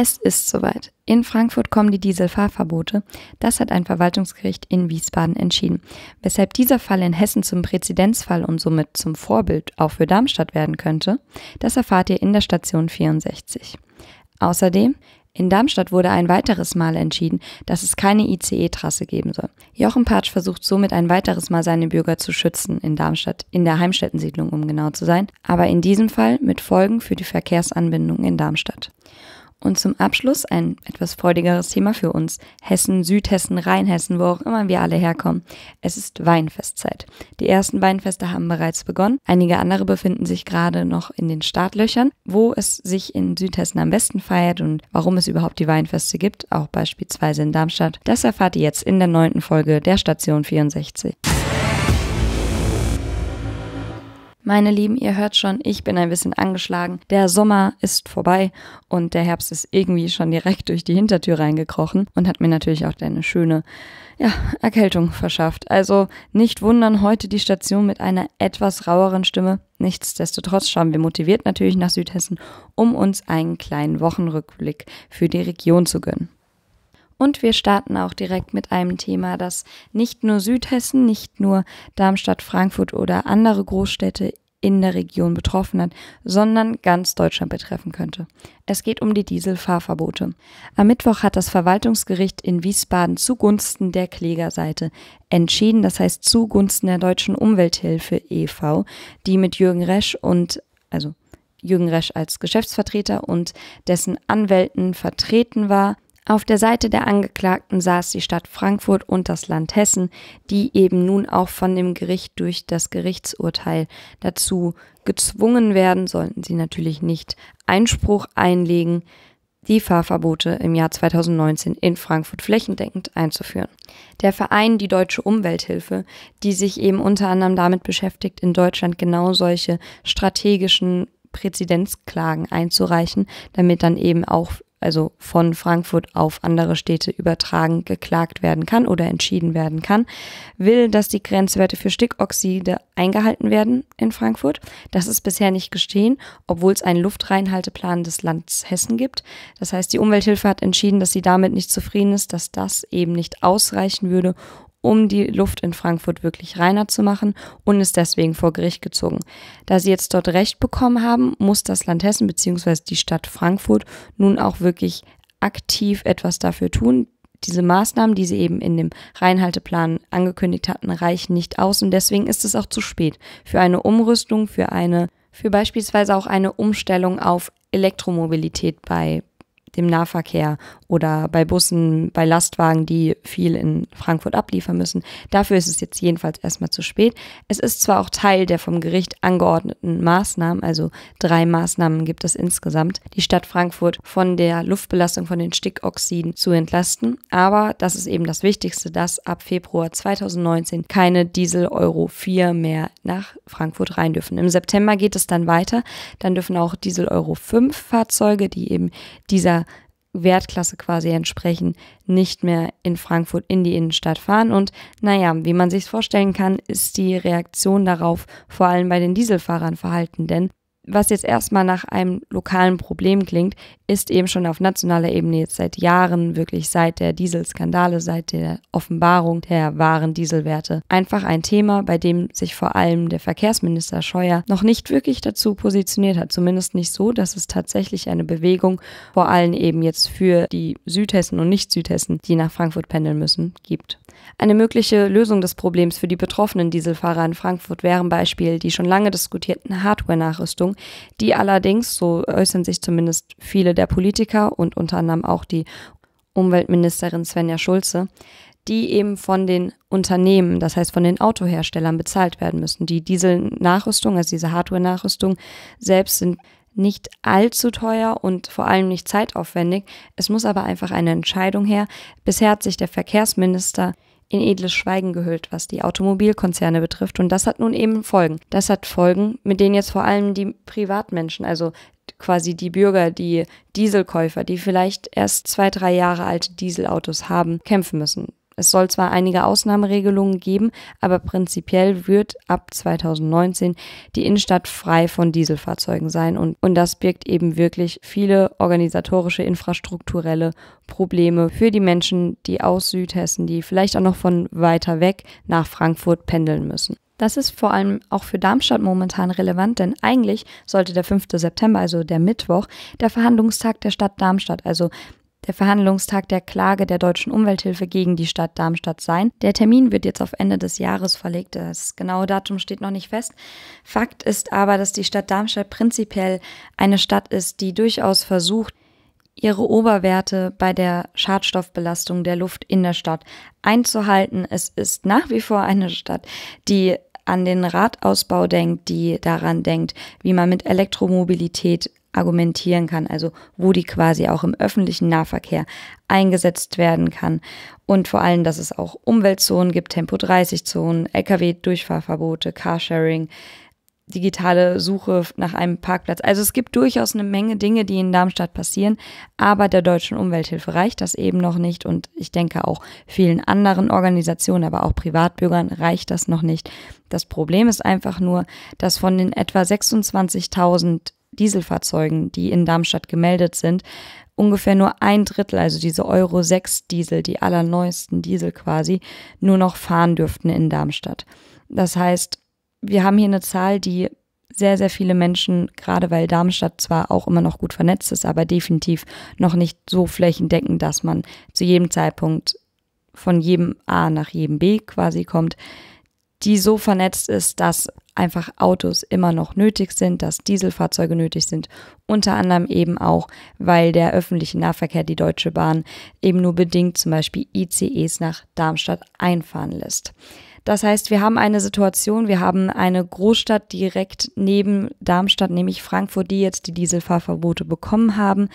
Es ist soweit. In Frankfurt kommen die Dieselfahrverbote. Das hat ein Verwaltungsgericht in Wiesbaden entschieden, weshalb dieser Fall in Hessen zum Präzedenzfall und somit zum Vorbild auch für Darmstadt werden könnte. Das erfahrt ihr in der Station 64. Außerdem, in Darmstadt wurde ein weiteres Mal entschieden, dass es keine ICE-Trasse geben soll. Jochen Patsch versucht somit ein weiteres Mal seine Bürger zu schützen in Darmstadt, in der Heimstättensiedlung, um genau zu sein, aber in diesem Fall mit Folgen für die Verkehrsanbindung in Darmstadt. Und zum Abschluss ein etwas freudigeres Thema für uns. Hessen, Südhessen, Rheinhessen, wo auch immer wir alle herkommen. Es ist Weinfestzeit. Die ersten Weinfeste haben bereits begonnen. Einige andere befinden sich gerade noch in den Startlöchern. Wo es sich in Südhessen am besten feiert und warum es überhaupt die Weinfeste gibt, auch beispielsweise in Darmstadt, das erfahrt ihr jetzt in der neunten Folge der Station 64. Meine Lieben, ihr hört schon, ich bin ein bisschen angeschlagen. Der Sommer ist vorbei und der Herbst ist irgendwie schon direkt durch die Hintertür reingekrochen und hat mir natürlich auch deine schöne ja, Erkältung verschafft. Also nicht wundern, heute die Station mit einer etwas raueren Stimme. Nichtsdestotrotz schauen wir motiviert natürlich nach Südhessen, um uns einen kleinen Wochenrückblick für die Region zu gönnen. Und wir starten auch direkt mit einem Thema, das nicht nur Südhessen, nicht nur Darmstadt, Frankfurt oder andere Großstädte in der Region betroffen hat, sondern ganz Deutschland betreffen könnte. Es geht um die Dieselfahrverbote. Am Mittwoch hat das Verwaltungsgericht in Wiesbaden zugunsten der Klägerseite entschieden, das heißt zugunsten der Deutschen Umwelthilfe e.V., die mit Jürgen Resch und also Jürgen Resch als Geschäftsvertreter und dessen Anwälten vertreten war. Auf der Seite der Angeklagten saß die Stadt Frankfurt und das Land Hessen, die eben nun auch von dem Gericht durch das Gerichtsurteil dazu gezwungen werden, sollten sie natürlich nicht Einspruch einlegen, die Fahrverbote im Jahr 2019 in Frankfurt flächendeckend einzuführen. Der Verein Die Deutsche Umwelthilfe, die sich eben unter anderem damit beschäftigt, in Deutschland genau solche strategischen Präzedenzklagen einzureichen, damit dann eben auch also von Frankfurt auf andere Städte übertragen, geklagt werden kann oder entschieden werden kann, will, dass die Grenzwerte für Stickoxide eingehalten werden in Frankfurt. Das ist bisher nicht geschehen, obwohl es einen Luftreinhalteplan des Landes Hessen gibt. Das heißt, die Umwelthilfe hat entschieden, dass sie damit nicht zufrieden ist, dass das eben nicht ausreichen würde, um die Luft in Frankfurt wirklich reiner zu machen und ist deswegen vor Gericht gezogen. Da sie jetzt dort Recht bekommen haben, muss das Land Hessen bzw. die Stadt Frankfurt nun auch wirklich aktiv etwas dafür tun. Diese Maßnahmen, die sie eben in dem Reinhalteplan angekündigt hatten, reichen nicht aus und deswegen ist es auch zu spät für eine Umrüstung, für eine, für beispielsweise auch eine Umstellung auf Elektromobilität bei dem Nahverkehr oder bei Bussen, bei Lastwagen, die viel in Frankfurt abliefern müssen. Dafür ist es jetzt jedenfalls erstmal zu spät. Es ist zwar auch Teil der vom Gericht angeordneten Maßnahmen, also drei Maßnahmen gibt es insgesamt, die Stadt Frankfurt von der Luftbelastung von den Stickoxiden zu entlasten, aber das ist eben das Wichtigste, dass ab Februar 2019 keine Diesel Euro 4 mehr nach Frankfurt rein dürfen. Im September geht es dann weiter, dann dürfen auch Diesel Euro 5 Fahrzeuge, die eben dieser Wertklasse quasi entsprechen, nicht mehr in Frankfurt in die Innenstadt fahren. Und naja, wie man sich vorstellen kann, ist die Reaktion darauf vor allem bei den Dieselfahrern verhalten, denn was jetzt erstmal nach einem lokalen Problem klingt, ist eben schon auf nationaler Ebene jetzt seit Jahren, wirklich seit der Dieselskandale, seit der Offenbarung der wahren Dieselwerte, einfach ein Thema, bei dem sich vor allem der Verkehrsminister Scheuer noch nicht wirklich dazu positioniert hat. Zumindest nicht so, dass es tatsächlich eine Bewegung, vor allem eben jetzt für die Südhessen und Nicht-Südhessen, die nach Frankfurt pendeln müssen, gibt. Eine mögliche Lösung des Problems für die betroffenen Dieselfahrer in Frankfurt wären Beispiel die schon lange diskutierten Hardware-Nachrüstung die allerdings, so äußern sich zumindest viele der Politiker und unter anderem auch die Umweltministerin Svenja Schulze, die eben von den Unternehmen, das heißt von den Autoherstellern bezahlt werden müssen. Die Dieselnachrüstung, also diese Hardware-Nachrüstung selbst sind nicht allzu teuer und vor allem nicht zeitaufwendig. Es muss aber einfach eine Entscheidung her. Bisher hat sich der Verkehrsminister in edles Schweigen gehüllt, was die Automobilkonzerne betrifft. Und das hat nun eben Folgen. Das hat Folgen, mit denen jetzt vor allem die Privatmenschen, also quasi die Bürger, die Dieselkäufer, die vielleicht erst zwei, drei Jahre alte Dieselautos haben, kämpfen müssen. Es soll zwar einige Ausnahmeregelungen geben, aber prinzipiell wird ab 2019 die Innenstadt frei von Dieselfahrzeugen sein und, und das birgt eben wirklich viele organisatorische, infrastrukturelle Probleme für die Menschen, die aus Südhessen, die vielleicht auch noch von weiter weg nach Frankfurt pendeln müssen. Das ist vor allem auch für Darmstadt momentan relevant, denn eigentlich sollte der 5. September, also der Mittwoch, der Verhandlungstag der Stadt Darmstadt, also der Verhandlungstag der Klage der Deutschen Umwelthilfe gegen die Stadt Darmstadt sein. Der Termin wird jetzt auf Ende des Jahres verlegt. Das genaue Datum steht noch nicht fest. Fakt ist aber, dass die Stadt Darmstadt prinzipiell eine Stadt ist, die durchaus versucht, ihre Oberwerte bei der Schadstoffbelastung der Luft in der Stadt einzuhalten. Es ist nach wie vor eine Stadt, die an den Radausbau denkt, die daran denkt, wie man mit Elektromobilität argumentieren kann, also wo die quasi auch im öffentlichen Nahverkehr eingesetzt werden kann und vor allem, dass es auch Umweltzonen gibt, Tempo-30-Zonen, Lkw-Durchfahrverbote, Carsharing, digitale Suche nach einem Parkplatz. Also es gibt durchaus eine Menge Dinge, die in Darmstadt passieren, aber der deutschen Umwelthilfe reicht das eben noch nicht und ich denke auch vielen anderen Organisationen, aber auch Privatbürgern reicht das noch nicht. Das Problem ist einfach nur, dass von den etwa 26.000 Dieselfahrzeugen, die in Darmstadt gemeldet sind, ungefähr nur ein Drittel, also diese Euro 6 Diesel, die allerneuesten Diesel quasi, nur noch fahren dürften in Darmstadt. Das heißt, wir haben hier eine Zahl, die sehr, sehr viele Menschen, gerade weil Darmstadt zwar auch immer noch gut vernetzt ist, aber definitiv noch nicht so flächendeckend, dass man zu jedem Zeitpunkt von jedem A nach jedem B quasi kommt, die so vernetzt ist, dass einfach Autos immer noch nötig sind, dass Dieselfahrzeuge nötig sind. Unter anderem eben auch, weil der öffentliche Nahverkehr, die Deutsche Bahn, eben nur bedingt zum Beispiel ICEs nach Darmstadt einfahren lässt. Das heißt, wir haben eine Situation, wir haben eine Großstadt direkt neben Darmstadt, nämlich Frankfurt, die jetzt die Dieselfahrverbote bekommen haben.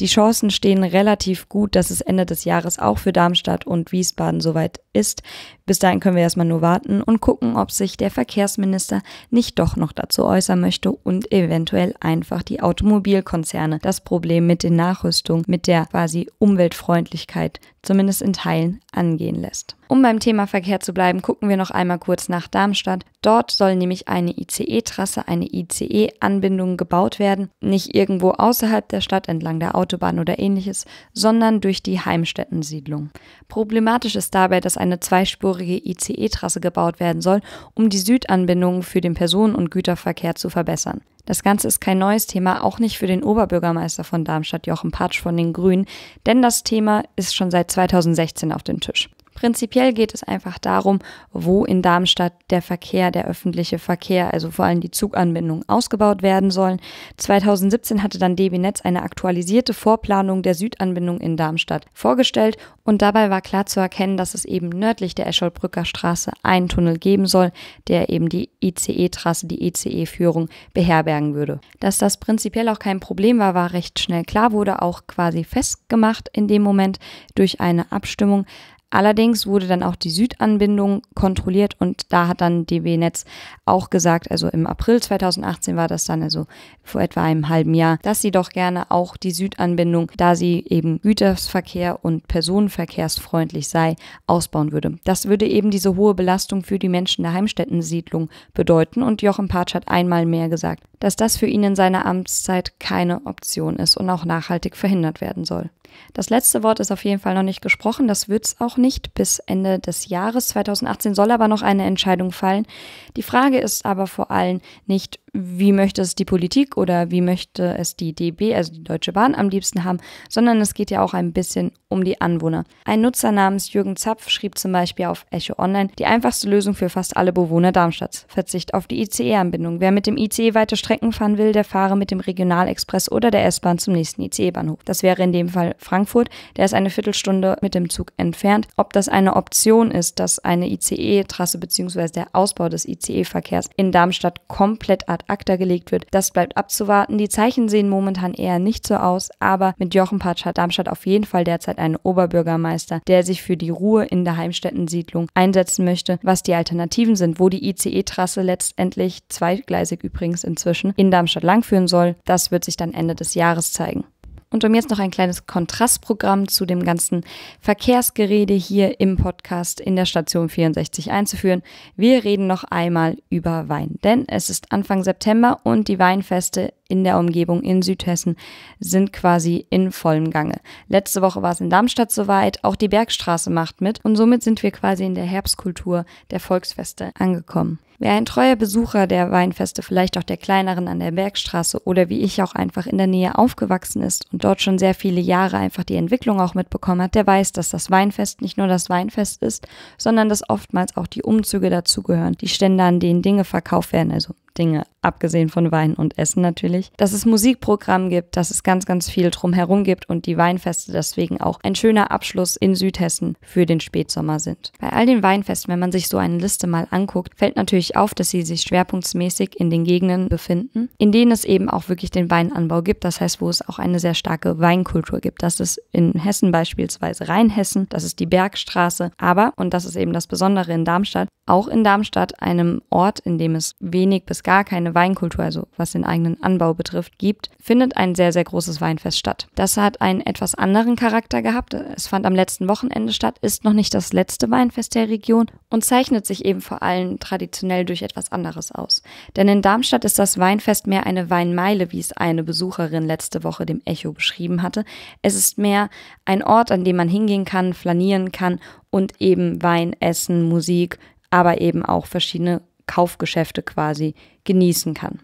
Die Chancen stehen relativ gut, dass es Ende des Jahres auch für Darmstadt und Wiesbaden soweit ist. Bis dahin können wir erstmal nur warten und gucken, ob sich der Verkehrsminister nicht doch noch dazu äußern möchte und eventuell einfach die Automobilkonzerne das Problem mit den Nachrüstungen, mit der quasi Umweltfreundlichkeit zumindest in Teilen angehen lässt. Um beim Thema Verkehr zu bleiben, gucken wir noch einmal kurz nach Darmstadt, Dort soll nämlich eine ICE-Trasse, eine ICE-Anbindung gebaut werden, nicht irgendwo außerhalb der Stadt entlang der Autobahn oder ähnliches, sondern durch die Heimstättensiedlung. Problematisch ist dabei, dass eine zweispurige ICE-Trasse gebaut werden soll, um die Südanbindung für den Personen- und Güterverkehr zu verbessern. Das Ganze ist kein neues Thema, auch nicht für den Oberbürgermeister von Darmstadt, Jochen Patsch von den Grünen, denn das Thema ist schon seit 2016 auf dem Tisch. Prinzipiell geht es einfach darum, wo in Darmstadt der Verkehr, der öffentliche Verkehr, also vor allem die Zuganbindung, ausgebaut werden sollen. 2017 hatte dann DB Netz eine aktualisierte Vorplanung der Südanbindung in Darmstadt vorgestellt und dabei war klar zu erkennen, dass es eben nördlich der Escholbrücker Straße einen Tunnel geben soll, der eben die ICE-Trasse, die ice führung beherbergen würde. Dass das prinzipiell auch kein Problem war, war recht schnell klar, wurde auch quasi festgemacht in dem Moment durch eine Abstimmung. Allerdings wurde dann auch die Südanbindung kontrolliert und da hat dann DB Netz auch gesagt, also im April 2018 war das dann, also vor etwa einem halben Jahr, dass sie doch gerne auch die Südanbindung, da sie eben Güterverkehr und personenverkehrsfreundlich sei, ausbauen würde. Das würde eben diese hohe Belastung für die Menschen der Heimstättensiedlung bedeuten und Jochen Patsch hat einmal mehr gesagt, dass das für ihn in seiner Amtszeit keine Option ist und auch nachhaltig verhindert werden soll. Das letzte Wort ist auf jeden Fall noch nicht gesprochen, das wird es auch nicht bis Ende des Jahres 2018, soll aber noch eine Entscheidung fallen. Die Frage ist aber vor allem nicht, wie möchte es die Politik oder wie möchte es die DB, also die Deutsche Bahn, am liebsten haben, sondern es geht ja auch ein bisschen um die Anwohner. Ein Nutzer namens Jürgen Zapf schrieb zum Beispiel auf Echo Online, die einfachste Lösung für fast alle Bewohner Darmstadts. Verzicht auf die ICE-Anbindung. Wer mit dem ICE weite Strecken fahren will, der fahre mit dem Regionalexpress oder der S-Bahn zum nächsten ICE-Bahnhof. Das wäre in dem Fall Frankfurt, der ist eine Viertelstunde mit dem Zug entfernt. Ob das eine Option ist, dass eine ICE-Trasse bzw. der Ausbau des ICE-Verkehrs in Darmstadt komplett ad acta gelegt wird, das bleibt abzuwarten. Die Zeichen sehen momentan eher nicht so aus, aber mit Jochen Patsch hat Darmstadt auf jeden Fall derzeit einen Oberbürgermeister, der sich für die Ruhe in der Heimstättensiedlung einsetzen möchte, was die Alternativen sind, wo die ICE-Trasse letztendlich zweigleisig übrigens inzwischen in Darmstadt langführen soll. Das wird sich dann Ende des Jahres zeigen. Und um jetzt noch ein kleines Kontrastprogramm zu dem ganzen Verkehrsgerede hier im Podcast in der Station 64 einzuführen, wir reden noch einmal über Wein. Denn es ist Anfang September und die Weinfeste in der Umgebung in Südhessen sind quasi in vollem Gange. Letzte Woche war es in Darmstadt soweit, auch die Bergstraße macht mit und somit sind wir quasi in der Herbstkultur der Volksfeste angekommen. Wer ein treuer Besucher der Weinfeste, vielleicht auch der kleineren an der Bergstraße oder wie ich auch einfach in der Nähe aufgewachsen ist und dort schon sehr viele Jahre einfach die Entwicklung auch mitbekommen hat, der weiß, dass das Weinfest nicht nur das Weinfest ist, sondern dass oftmals auch die Umzüge dazugehören, die Stände, an denen Dinge verkauft werden, also Dinge, abgesehen von Wein und Essen natürlich, dass es Musikprogramm gibt, dass es ganz, ganz viel drumherum gibt und die Weinfeste deswegen auch ein schöner Abschluss in Südhessen für den Spätsommer sind. Bei all den Weinfesten, wenn man sich so eine Liste mal anguckt, fällt natürlich auf, dass sie sich schwerpunktsmäßig in den Gegenden befinden, in denen es eben auch wirklich den Weinanbau gibt, das heißt, wo es auch eine sehr starke Weinkultur gibt. Das ist in Hessen beispielsweise Rheinhessen, das ist die Bergstraße, aber, und das ist eben das Besondere in Darmstadt, auch in Darmstadt, einem Ort, in dem es wenig bis gar keine Weinkultur, also was den eigenen Anbau betrifft, gibt, findet ein sehr, sehr großes Weinfest statt. Das hat einen etwas anderen Charakter gehabt. Es fand am letzten Wochenende statt, ist noch nicht das letzte Weinfest der Region und zeichnet sich eben vor allem traditionell durch etwas anderes aus. Denn in Darmstadt ist das Weinfest mehr eine Weinmeile, wie es eine Besucherin letzte Woche dem Echo beschrieben hatte. Es ist mehr ein Ort, an dem man hingehen kann, flanieren kann und eben Wein, Essen, Musik, aber eben auch verschiedene Kaufgeschäfte quasi genießen kann.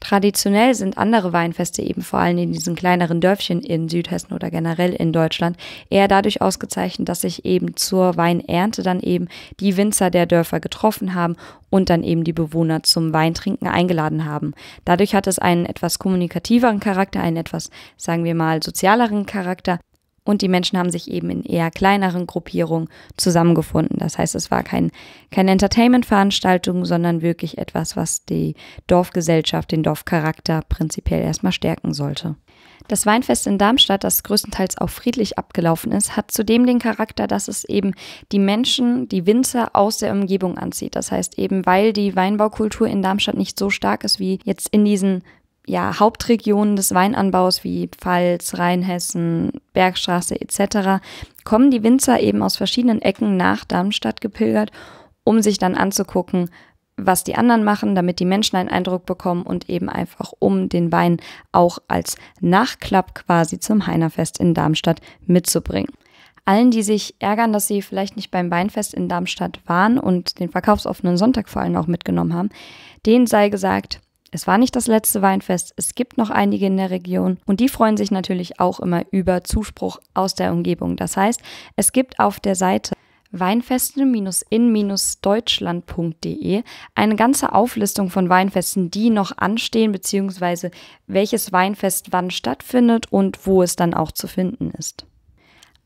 Traditionell sind andere Weinfeste eben vor allem in diesen kleineren Dörfchen in Südhessen oder generell in Deutschland eher dadurch ausgezeichnet, dass sich eben zur Weinernte dann eben die Winzer der Dörfer getroffen haben und dann eben die Bewohner zum Weintrinken eingeladen haben. Dadurch hat es einen etwas kommunikativeren Charakter, einen etwas, sagen wir mal, sozialeren Charakter und die Menschen haben sich eben in eher kleineren Gruppierungen zusammengefunden. Das heißt, es war kein, keine Entertainment-Veranstaltung, sondern wirklich etwas, was die Dorfgesellschaft, den Dorfcharakter prinzipiell erstmal stärken sollte. Das Weinfest in Darmstadt, das größtenteils auch friedlich abgelaufen ist, hat zudem den Charakter, dass es eben die Menschen, die Winzer aus der Umgebung anzieht. Das heißt eben, weil die Weinbaukultur in Darmstadt nicht so stark ist wie jetzt in diesen ja, Hauptregionen des Weinanbaus wie Pfalz, Rheinhessen, Bergstraße etc. kommen die Winzer eben aus verschiedenen Ecken nach Darmstadt gepilgert, um sich dann anzugucken, was die anderen machen, damit die Menschen einen Eindruck bekommen und eben einfach um den Wein auch als Nachklapp quasi zum Heinerfest in Darmstadt mitzubringen. Allen, die sich ärgern, dass sie vielleicht nicht beim Weinfest in Darmstadt waren und den verkaufsoffenen Sonntag vor allem auch mitgenommen haben, denen sei gesagt, es war nicht das letzte Weinfest, es gibt noch einige in der Region und die freuen sich natürlich auch immer über Zuspruch aus der Umgebung. Das heißt, es gibt auf der Seite weinfesten-in-deutschland.de eine ganze Auflistung von Weinfesten, die noch anstehen, beziehungsweise welches Weinfest wann stattfindet und wo es dann auch zu finden ist.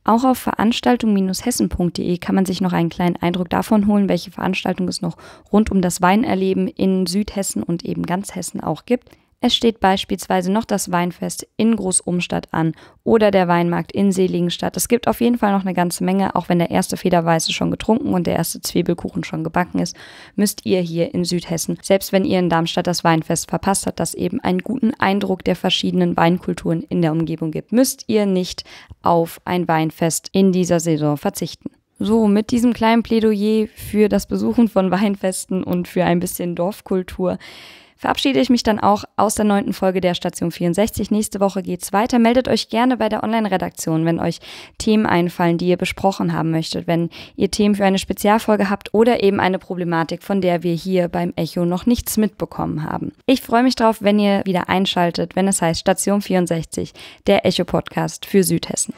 Auch auf veranstaltung-hessen.de kann man sich noch einen kleinen Eindruck davon holen, welche Veranstaltungen es noch rund um das Weinerleben in Südhessen und eben ganz Hessen auch gibt. Es steht beispielsweise noch das Weinfest in Großumstadt an oder der Weinmarkt in Seligenstadt. Es gibt auf jeden Fall noch eine ganze Menge, auch wenn der erste Federweiße schon getrunken und der erste Zwiebelkuchen schon gebacken ist, müsst ihr hier in Südhessen, selbst wenn ihr in Darmstadt das Weinfest verpasst habt, das eben einen guten Eindruck der verschiedenen Weinkulturen in der Umgebung gibt, müsst ihr nicht auf ein Weinfest in dieser Saison verzichten. So, mit diesem kleinen Plädoyer für das Besuchen von Weinfesten und für ein bisschen Dorfkultur verabschiede ich mich dann auch aus der neunten Folge der Station 64. Nächste Woche geht's weiter. Meldet euch gerne bei der Online-Redaktion, wenn euch Themen einfallen, die ihr besprochen haben möchtet, wenn ihr Themen für eine Spezialfolge habt oder eben eine Problematik, von der wir hier beim Echo noch nichts mitbekommen haben. Ich freue mich drauf, wenn ihr wieder einschaltet, wenn es heißt Station 64, der Echo-Podcast für Südhessen.